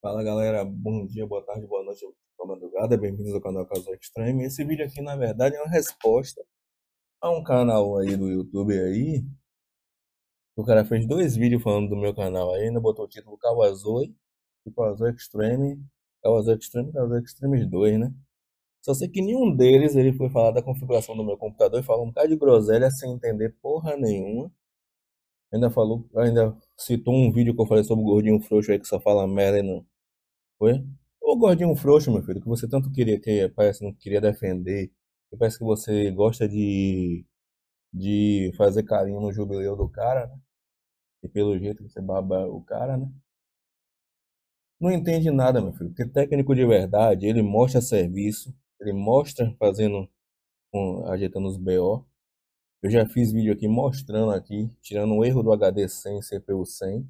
Fala galera, bom dia, boa tarde, boa noite, boa madrugada, bem-vindos ao canal Caso Extreme. Esse vídeo aqui na verdade é uma resposta a um canal aí do YouTube aí. O cara fez dois vídeos falando do meu canal aí, ainda botou o título Kawazoi e Kawazoi Extreme, Kawazoi Extreme, Kawazoi Extreme 2, né? Só sei que nenhum deles ele foi falar da configuração do meu computador e falou um bocado de groselha sem entender porra nenhuma. Ainda falou, ainda citou um vídeo que eu falei sobre o gordinho frouxo aí que só fala merda e não. Foi? Ô gordinho frouxo, meu filho, que você tanto queria, que parece não queria defender, que parece que você gosta de, de fazer carinho no jubileu do cara, né? E pelo jeito você baba o cara, né? Não entende nada, meu filho, porque técnico de verdade, ele mostra serviço, ele mostra fazendo, um, ajeitando os BO. Eu já fiz vídeo aqui mostrando aqui, tirando o erro do HD 100, CPU 100.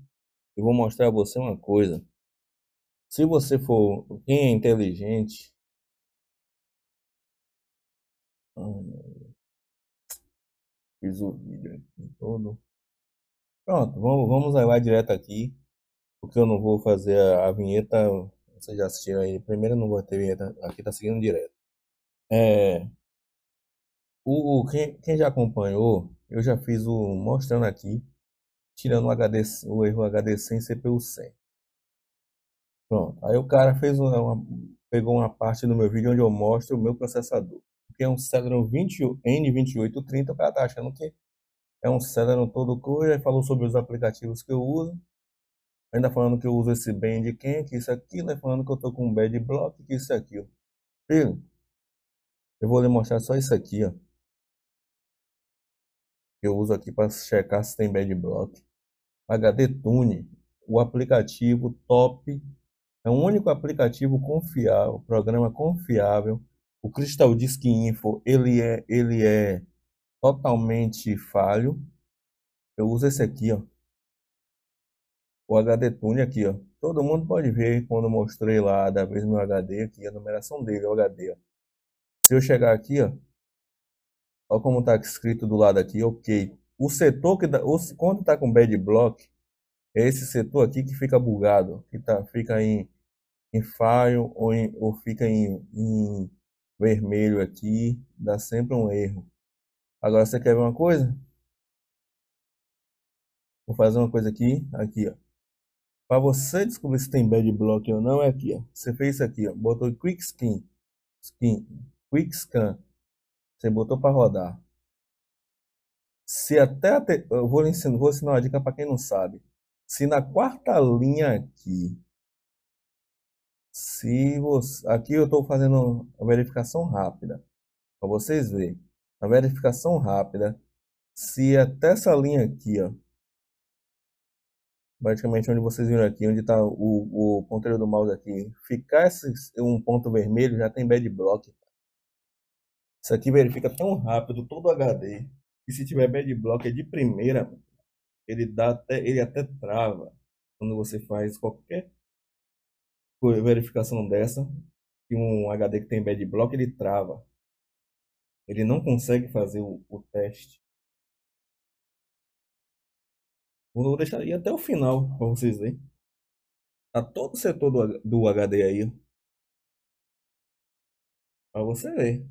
E vou mostrar a você uma coisa. Se você for, quem é inteligente... Fiz o vídeo aqui todo. Pronto, vamos, vamos lá direto aqui. Porque eu não vou fazer a, a vinheta. Vocês já assistiram aí. Primeiro não vou ter vinheta. Aqui tá seguindo direto. É, o, o quem, quem, já acompanhou, eu já fiz o mostrando aqui, tirando o, HD, o erro HD100 CPU 100. Pronto. Aí o cara fez uma, pegou uma parte do meu vídeo onde eu mostro o meu processador. que é um Celeron 20, N2830, o cara tá achando que é um Celeron todo coisa, e falou sobre os aplicativos que eu uso. Ainda falando que eu uso esse Bandcamp, que isso aqui, né? Falando que eu tô com um Bad Block, que isso aqui. Filho, eu vou lhe mostrar só isso aqui, ó. Eu uso aqui para checar se tem bad block. HD Tune, o aplicativo top. É o único aplicativo confiável, programa confiável. O Crystal Disk Info, ele é, ele é totalmente falho. Eu uso esse aqui, ó. O HD Tune aqui, ó. Todo mundo pode ver quando eu mostrei lá da vez meu HD aqui, a numeração dele, o HD, ó. Se eu chegar aqui, ó, ó como está escrito do lado aqui, ok. O setor que dá, ou se, quando está com bad block, é esse setor aqui que fica bugado, que tá, fica em, em file ou, em, ou fica em, em vermelho aqui, dá sempre um erro. Agora você quer ver uma coisa? Vou fazer uma coisa aqui, aqui, ó. Para você descobrir se tem bad block ou não, é aqui, ó. Você fez isso aqui, ó. Botou quick skin, skin QuickScan. Você botou para rodar. Se até te... eu vou ensinar, vou ensinar uma dica para quem não sabe. Se na quarta linha aqui, se você, aqui eu estou fazendo a verificação rápida para vocês verem. A verificação rápida, se até essa linha aqui, ó, praticamente onde vocês viram aqui, onde está o, o ponteiro do mouse aqui, ficar esse, um ponto vermelho já tem bad block. Isso aqui verifica tão rápido todo o HD. E se tiver bad block é de primeira, ele dá até ele até trava quando você faz qualquer verificação dessa que um HD que tem bad block ele trava. Ele não consegue fazer o, o teste. Vou deixar aí até o final para vocês verem. Tá todo o setor do, do HD aí. Para você ver.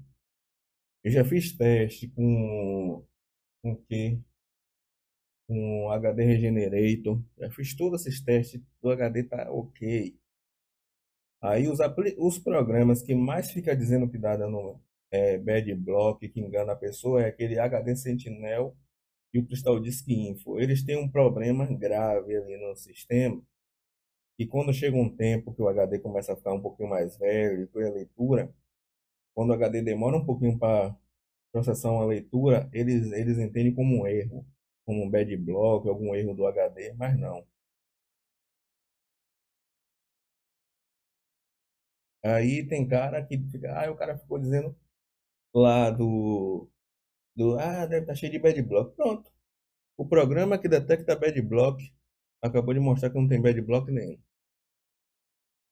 Eu já fiz teste com com que com HD Regenerator, já fiz todos esses testes, o HD tá ok. Aí os, os programas que mais fica dizendo que dá dano é, bad block, que engana a pessoa, é aquele HD Sentinel e o Crystal Disk Info. Eles têm um problema grave ali no sistema, e quando chega um tempo que o HD começa a ficar um pouquinho mais velho, e a leitura, quando o HD demora um pouquinho para processar uma leitura, eles, eles entendem como um erro, como um bad block, algum erro do HD, mas não. Aí tem cara que fica, ah, o cara ficou dizendo lá do, do ah, deve estar tá cheio de bad block. Pronto. O programa que detecta bad block acabou de mostrar que não tem bad block nenhum.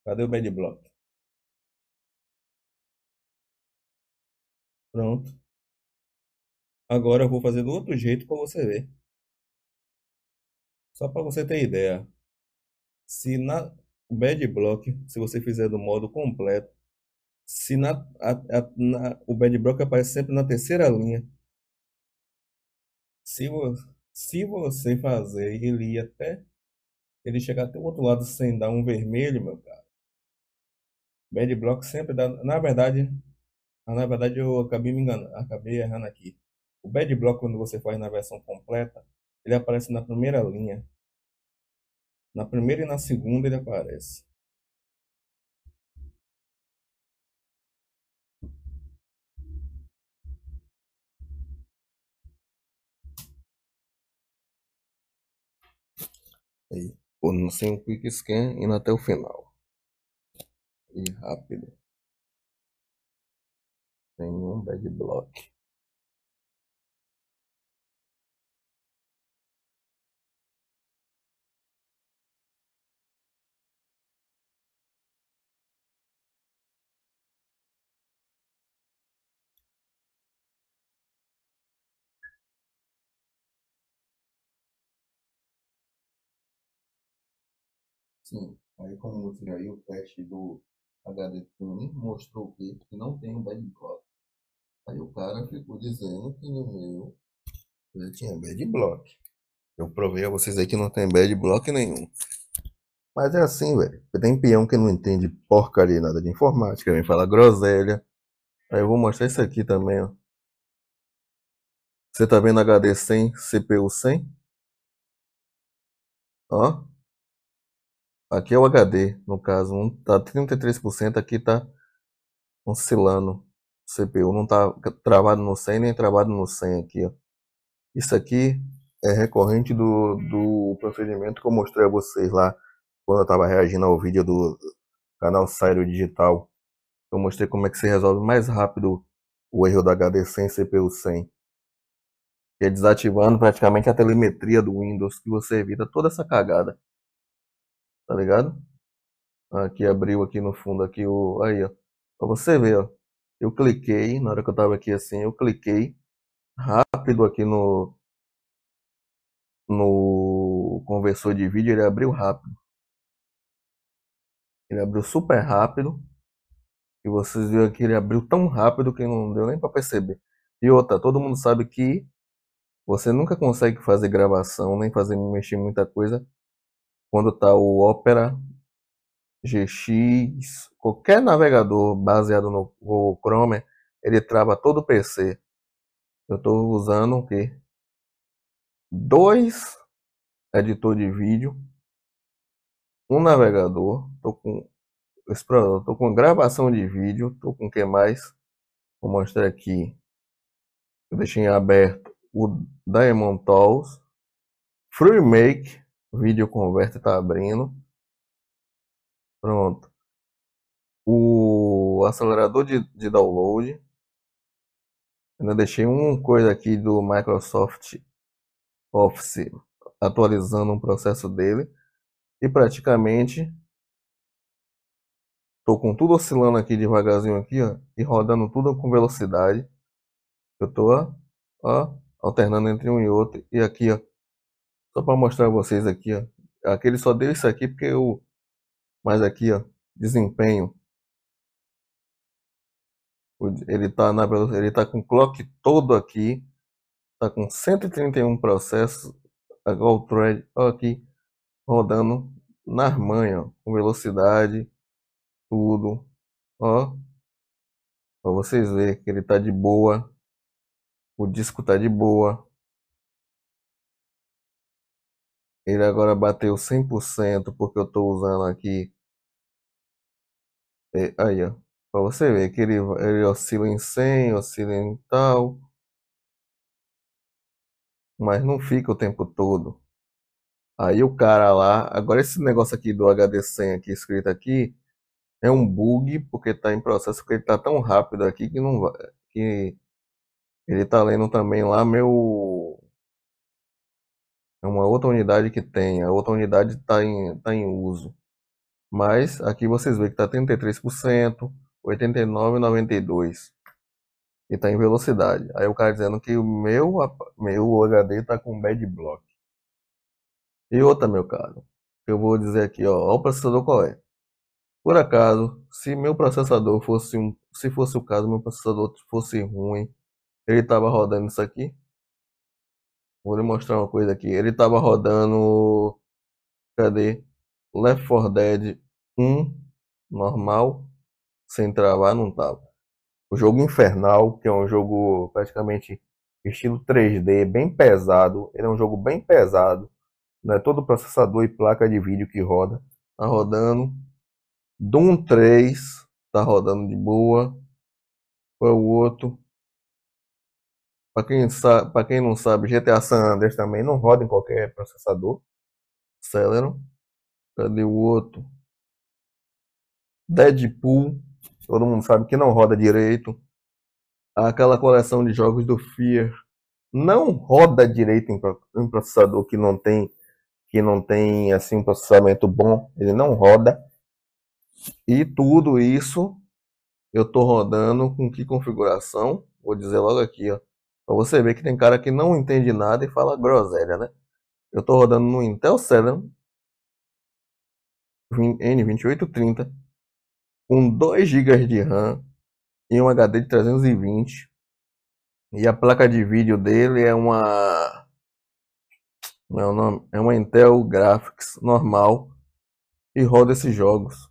Cadê o bad block? Pronto. Agora eu vou fazer do outro jeito para você ver. Só para você ter ideia. Se na bad block, se você fizer do modo completo, se na, a, a, na, o bad block aparece sempre na terceira linha. Se, vo, se você fazer ele ir até ele chegar até o outro lado sem dar um vermelho, meu cara. Bad block sempre dá, na verdade, mas, na verdade, eu acabei me enganando, acabei errando aqui. O bad block, quando você faz na versão completa, ele aparece na primeira linha. Na primeira e na segunda ele aparece. Aí, ou não sem um quick scan indo até o final. E rápido nenhum block. Sim, aí como eu aí o teste do HD Tuning, mostrou que não tem um bad block. Aí o cara ficou dizendo que no meu eu tinha bad block. Eu provei a vocês aí que não tem bad block nenhum. Mas é assim, velho. Tem peão que não entende porcaria nada de informática, vem falar groselha. Aí eu vou mostrar isso aqui também, ó. Você tá vendo HD 100, CPU 100? Ó. Aqui é o HD, no caso, um, tá 33%, aqui tá oscilando. CPU não está travado no 100 nem travado no 100 aqui. Ó. Isso aqui é recorrente do, do procedimento que eu mostrei a vocês lá quando eu estava reagindo ao vídeo do canal Sairo Digital. Eu mostrei como é que se resolve mais rápido o erro da HD sem CPU 100. Que é desativando praticamente a telemetria do Windows que você evita toda essa cagada. Tá ligado? Aqui abriu aqui no fundo aqui o aí, ó. Pra você ver, ó eu cliquei, na hora que eu estava aqui assim, eu cliquei rápido aqui no, no conversor de vídeo, ele abriu rápido. Ele abriu super rápido. E vocês viram que ele abriu tão rápido que não deu nem para perceber. E outra, todo mundo sabe que você nunca consegue fazer gravação, nem fazer mexer muita coisa quando tá o Opera GX, qualquer navegador baseado no Google Chrome, ele trava todo o PC. Eu estou usando o Dois editor de vídeo, um navegador, tô com esse produto, com gravação de vídeo, Estou com o que mais? Vou mostrar aqui. Eu deixei aberto o Diamond Tools, FreeMake, vídeo converter está abrindo. Pronto. O acelerador de, de download. Ainda deixei uma coisa aqui do Microsoft Office atualizando um processo dele. E praticamente tô com tudo oscilando aqui devagarzinho aqui, ó, e rodando tudo com velocidade. Eu tô ó, ó alternando entre um e outro e aqui, ó, só para mostrar a vocês aqui, ó. Aquele só deu isso aqui porque eu mas aqui, ó, desempenho. Ele está na ele tá com o clock todo aqui. Está com 131 processos. A Gold Thread, ó, aqui, rodando na armanha, com velocidade, tudo. Ó, para vocês verem que ele está de boa. O disco está de boa. Ele agora bateu 100% porque eu estou usando aqui. É, aí, ó. Para você ver que ele, ele oscila em 100, oscila em tal. Mas não fica o tempo todo. Aí o cara lá, agora esse negócio aqui do HD100 aqui escrito aqui, é um bug porque está em processo, porque ele está tão rápido aqui que não vai, que ele está lendo também lá meu é uma outra unidade que tem, a outra unidade está em, tá em uso. Mas aqui vocês veem que está 33%, 89,92%. E está em velocidade. Aí o cara dizendo que o meu, meu HD está com bad block. E outra, meu caro, eu vou dizer aqui, ó, o processador qual é. Por acaso, se meu processador fosse um, se fosse o caso, meu processador fosse ruim, ele estava rodando isso aqui, Vou lhe mostrar uma coisa aqui. Ele tava rodando. Cadê? Left 4 Dead 1, normal, sem travar, não tava. O jogo Infernal, que é um jogo praticamente estilo 3D, bem pesado. Ele é um jogo bem pesado. Né? Todo processador e placa de vídeo que roda. Tá rodando. Doom 3, tá rodando de boa. Foi é o outro. Para quem, sabe, pra quem não sabe, GTA San Andreas também não roda em qualquer processador. Celeron. Cadê o outro? Deadpool. Todo mundo sabe que não roda direito. Aquela coleção de jogos do Fear não roda direito em processador que não tem que não tem assim um processamento bom, ele não roda. E tudo isso eu tô rodando com que configuração? Vou dizer logo aqui, ó. Pra você ver que tem cara que não entende nada e fala groselha, né? Eu tô rodando no Intel Celeron N2830 com 2 GB de RAM e um HD de 320. E a placa de vídeo dele é uma meu é nome, é uma Intel Graphics normal e roda esses jogos.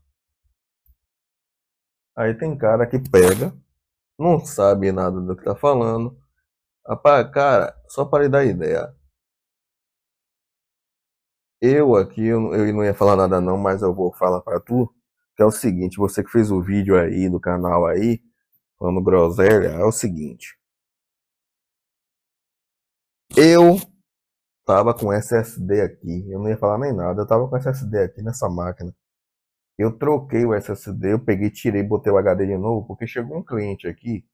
Aí tem cara que pega, não sabe nada do que tá falando, Rapaz, cara, só para lhe dar ideia. Eu aqui, eu, eu não ia falar nada não, mas eu vou falar para tu. Que é o seguinte, você que fez o vídeo aí do canal aí, falando groselha, é o seguinte. Eu tava com SSD aqui, eu não ia falar nem nada, eu tava com SSD aqui nessa máquina. Eu troquei o SSD, eu peguei, tirei, botei o HD de novo, porque chegou um cliente aqui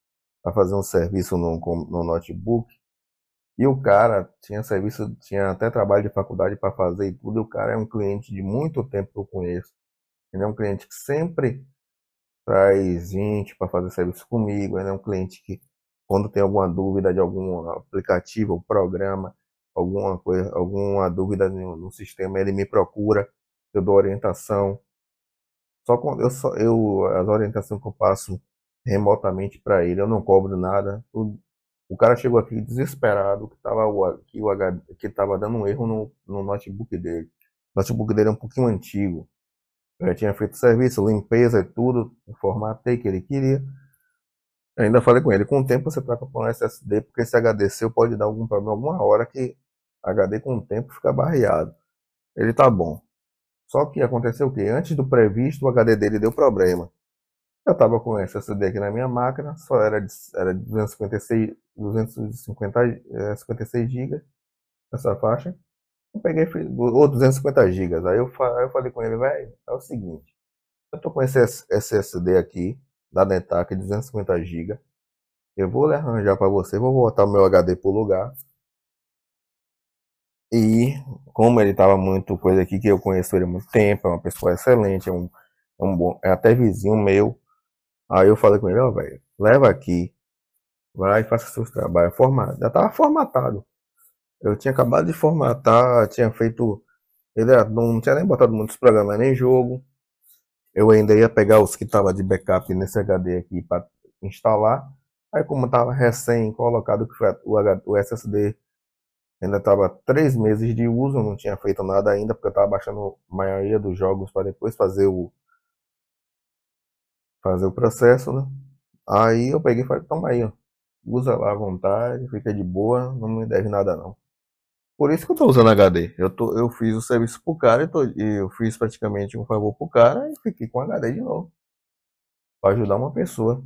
para fazer um serviço no, no notebook. E o cara tinha serviço, tinha até trabalho de faculdade para fazer e tudo. E o cara é um cliente de muito tempo que eu conheço. Ele é um cliente que sempre traz gente para fazer serviço comigo. Ele é um cliente que, quando tem alguma dúvida de algum aplicativo, ou programa, alguma coisa, alguma dúvida no, no sistema, ele me procura. Eu dou orientação. Só quando eu só eu as orientações que eu passo remotamente para ele, eu não cobro nada. O, o cara chegou aqui desesperado que tava, o, que o que tava dando um erro no, no notebook dele. O notebook dele é um pouquinho antigo. Eu tinha feito serviço, limpeza e tudo, formatei que ele queria. Eu ainda falei com ele, com o tempo você troca por um SSD, porque esse HD seu pode dar algum problema alguma hora que HD com o tempo fica barreado. Ele tá bom. Só que aconteceu o que? Antes do previsto, o HD dele deu problema. Eu estava com esse SSD aqui na minha máquina, só era de, era de 256, 256 GB essa faixa. Eu peguei, ou 250 GB. Aí, eu, falei com ele, velho, é o seguinte, eu tô com esse SSD aqui, da Netac, 250 GB. Eu vou arranjar para você, vou botar o meu HD pro lugar. E como ele tava muito coisa aqui que eu conheço ele há muito tempo, é uma pessoa excelente, é um, é um bom, é até vizinho meu Aí eu falei com ele, ó, velho, leva aqui, vai e faça seus trabalhos. Forma, já tava formatado. Eu tinha acabado de formatar, tinha feito. Ele não tinha nem botado muitos programas nem jogo. Eu ainda ia pegar os que tava de backup nesse HD aqui para instalar. Aí como tava recém colocado que foi o, SSD ainda tava três meses de uso, não tinha feito nada ainda, porque eu baixando a maioria dos jogos para depois fazer o, fazer o processo, né? Aí eu peguei e falei, toma aí, ó. Usa lá à vontade, fica de boa, não me deve nada não. Por isso que eu tô usando HD. Eu, tô, eu fiz o serviço pro cara e eu fiz praticamente um favor pro cara e fiquei com HD de novo. Pra ajudar uma pessoa.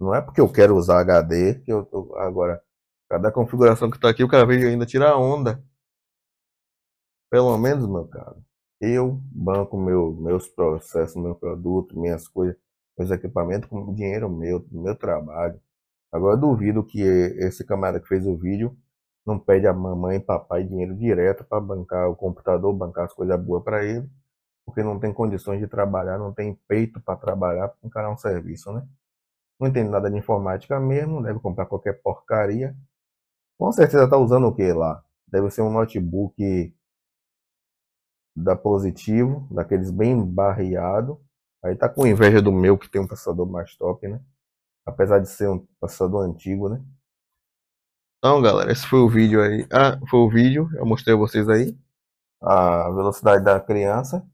Não é porque eu quero usar HD que eu tô. Agora, cada configuração que tá aqui, o cara veio ainda tirar onda. Pelo menos, meu cara. eu banco meu, meus processos, meu produto, minhas coisas meus equipamento com dinheiro meu, do meu trabalho. Agora eu duvido que esse camarada que fez o vídeo não pede a mamãe e papai dinheiro direto para bancar o computador, bancar as coisas boas para ele, porque não tem condições de trabalhar, não tem peito para trabalhar, para encarar um serviço, né? Não entende nada de informática mesmo, deve comprar qualquer porcaria. Com certeza tá usando o que lá? Deve ser um notebook da Positivo, daqueles bem barreado, Aí tá com inveja do meu, que tem um passador mais top, né? Apesar de ser um passador antigo, né? Então, galera, esse foi o vídeo aí. Ah, foi o vídeo. Eu mostrei a vocês aí. A velocidade da criança.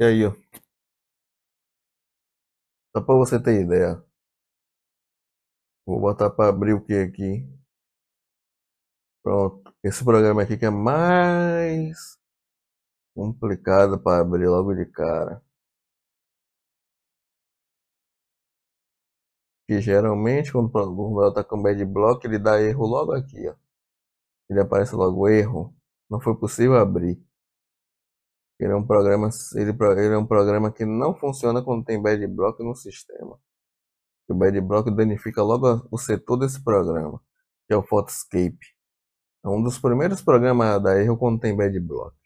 E aí, ó. Só pra você ter ideia. Vou botar pra abrir o que aqui. Pronto. Esse programa aqui que é mais complicado para abrir logo de cara. que geralmente quando o problema está com bad block, ele dá erro logo aqui, ó. Ele aparece logo erro. Não foi possível abrir. Ele é um programa, ele, ele é um programa que não funciona quando tem bad block no sistema. O bad block danifica logo o setor desse programa, que é o Photoscape. É um dos primeiros programas a dar erro quando tem bad block.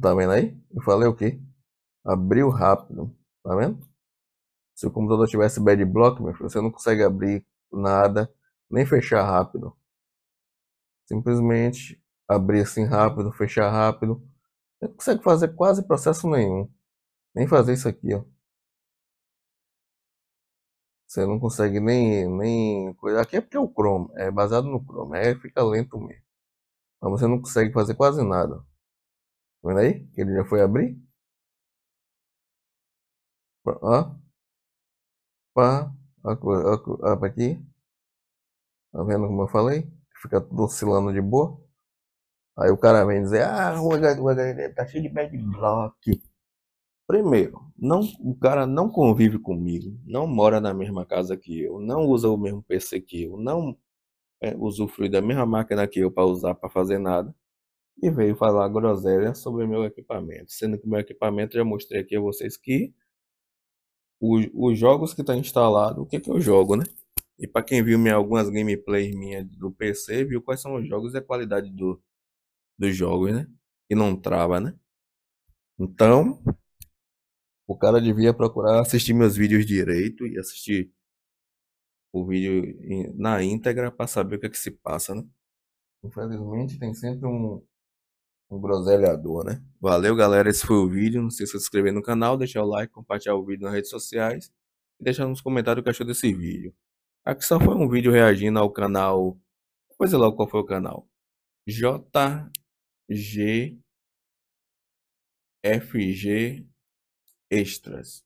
Tá vendo aí? Eu falei o quê? Abriu rápido. Tá vendo? Se o computador tivesse bad block, você não consegue abrir nada, nem fechar rápido. Simplesmente abrir assim rápido, fechar rápido. Você não consegue fazer quase processo nenhum. Nem fazer isso aqui, ó. Você não consegue nem, nem coisa. Aqui é porque é o Chrome, é baseado no Chrome, aí fica lento mesmo. Mas você não consegue fazer quase nada. Tá vendo aí? Que ele já foi abrir a Pá, up aqui. Tá vendo como eu falei? Fica oscilando de boa. Aí o cara vem dizer, ah, o HDD tá cheio de bad block. Primeiro, não, o cara não convive comigo, não mora na mesma casa que eu, não usa o mesmo PC que eu, não é, usufrui da mesma máquina que eu para usar para fazer nada e veio falar groselha sobre meu equipamento, sendo que meu equipamento já mostrei aqui a vocês que os jogos que está instalado, o que, que eu jogo, né? E para quem viu minha, algumas gameplays minhas do PC, viu quais são os jogos e a qualidade do, dos jogos, né? E não trava, né? Então, o cara devia procurar assistir meus vídeos direito e assistir o vídeo na íntegra para saber o que, é que se passa, né? Infelizmente, tem sempre um, um groselhador, né? Valeu, galera. Esse foi o vídeo. Não se esqueça de se inscrever no canal, deixar o like, compartilhar o vídeo nas redes sociais e deixar nos comentários o que achou desse vídeo. Aqui só foi um vídeo reagindo ao canal. Pois é, logo qual foi o canal? JGFG Extras.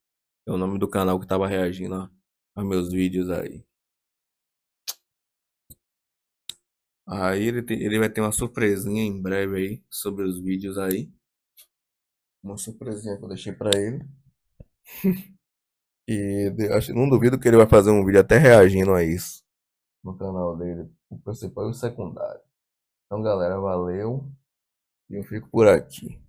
É o nome do canal que estava reagindo aos meus vídeos aí. Aí ele, tem- ele vai ter uma surpresinha em breve aí sobre os vídeos aí. Uma surpresinha que eu deixei pra ele. E de- acho, não duvido que ele vai fazer um vídeo até reagindo a isso no canal dele, o principal e o secundário. Então, galera, valeu. E eu fico por aqui.